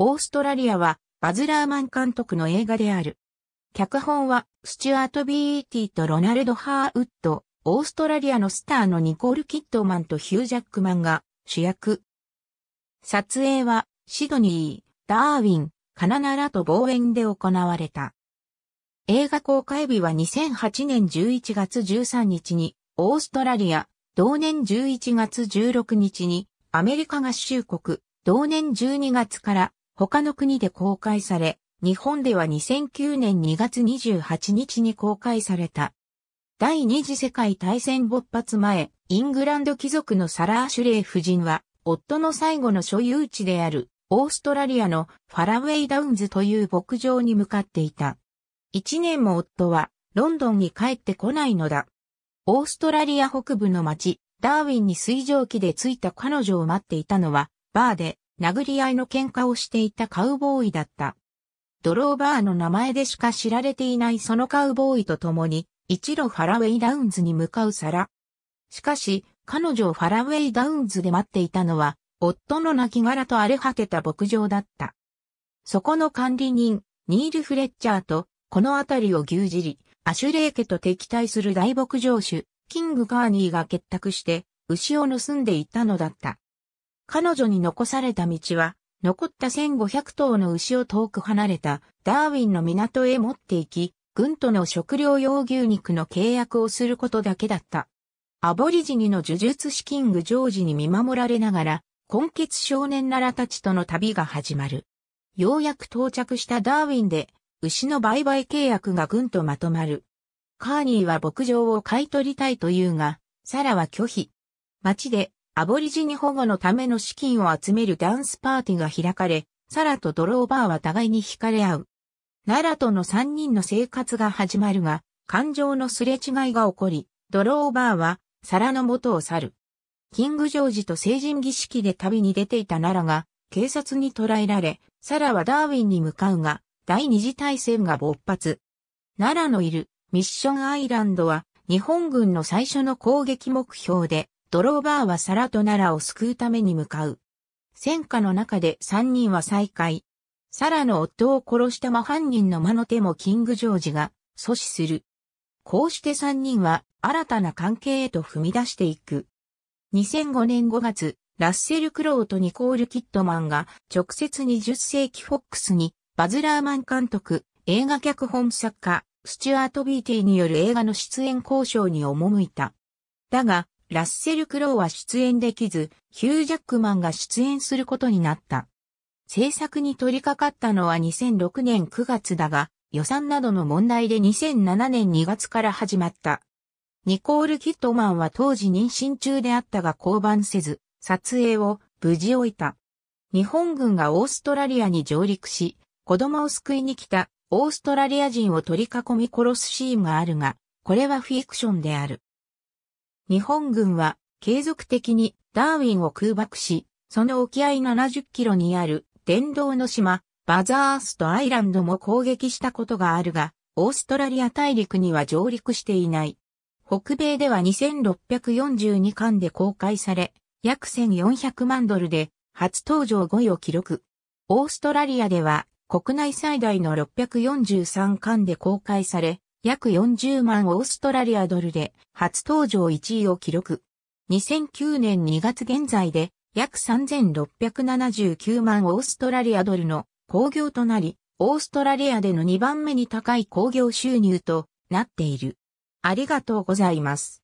オーストラリアはバズ・ラーマン監督の映画である。脚本はスチュアート・ビーティとロナルド・ハーウッド、オーストラリアのスターのニコール・キットマンとヒュー・ジャックマンが主役。撮影はシドニー、ダーウィン、カナナラと望遠で行われた。映画公開日は2008年11月13日にオーストラリア、同年11月16日にアメリカ合衆国、同年12月から他の国で公開され、日本では2009年2月28日に公開された。第二次世界大戦勃発前、イングランド貴族のサラー・シュレイ夫人は、夫の最後の所有地である、オーストラリアのファラウェイダウンズという牧場に向かっていた。一年も夫は、ロンドンに帰ってこないのだ。オーストラリア北部の町、ダーウィンに水蒸気で着いた彼女を待っていたのは、バーで殴り合いの喧嘩をしていたカウボーイだった。ドローバーの名前でしか知られていないそのカウボーイと共に、一路ファラウェイダウンズに向かうサラ。しかし、彼女をファラウェイダウンズで待っていたのは、夫の亡骸と荒れ果てた牧場だった。そこの管理人、ニール・フレッチャーと、この辺りを牛耳り、アシュレー家と敵対する大牧場主、キング・ガーニーが結託して、牛を盗んでいたのだった。彼女に残された道は、残った1500頭の牛を遠く離れたダーウィンの港へ持って行き、軍との食料用牛肉の契約をすることだけだった。アボリジニの呪術師キングジョージに見守られながら、根血少年ならたちとの旅が始まる。ようやく到着したダーウィンで、牛の売買契約が軍とまとまる。カーニーは牧場を買い取りたいというが、サラは拒否。街でアボリジニ保護のための資金を集めるダンスパーティーが開かれ、サラとドローバーは互いに惹かれ合う。奈良との3人の生活が始まるが、感情のすれ違いが起こり、ドローバーはサラの元を去る。キングジョージと成人儀式で旅に出ていた奈良が、警察に捕らえられ、サラはダーウィンに向かうが、第二次大戦が勃発。奈良のいるミッションアイランドは、日本軍の最初の攻撃目標で、ドローバーはサラとナラを救うために向かう。戦火の中で三人は再会。サラの夫を殺した真犯人の魔の手もキングジョージが阻止する。こうして三人は新たな関係へと踏み出していく。2005年5月、ラッセル・クロウとニコール・キットマンが直接20世紀フォックスにバズ・ラーマン監督、映画脚本作家、スチュアート・ビーティーによる映画の出演交渉に赴いた。だが、ラッセル・クロウは出演できず、ヒュー・ジャックマンが出演することになった。制作に取り掛かったのは2006年9月だが、予算などの問題で2007年2月から始まった。ニコール・キットマンは当時妊娠中であったが降板せず、撮影を無事終えた。日本軍がオーストラリアに上陸し、子供を救いに来たオーストラリア人を取り囲み殺すシーンがあるが、これはフィクションである。日本軍は継続的にダーウィンを空爆し、その沖合70キロにある電動の島、バザーストアイランドも攻撃したことがあるが、オーストラリア大陸には上陸していない。北米では2642巻で公開され、約1400万ドルで初登場5位を記録。オーストラリアでは国内最大の643巻で公開され、約40万オーストラリアドルで初登場1位を記録。2009年2月現在で約3679万オーストラリアドルの興行となり、オーストラリアでの2番目に高い興行収入となっている。ありがとうございます。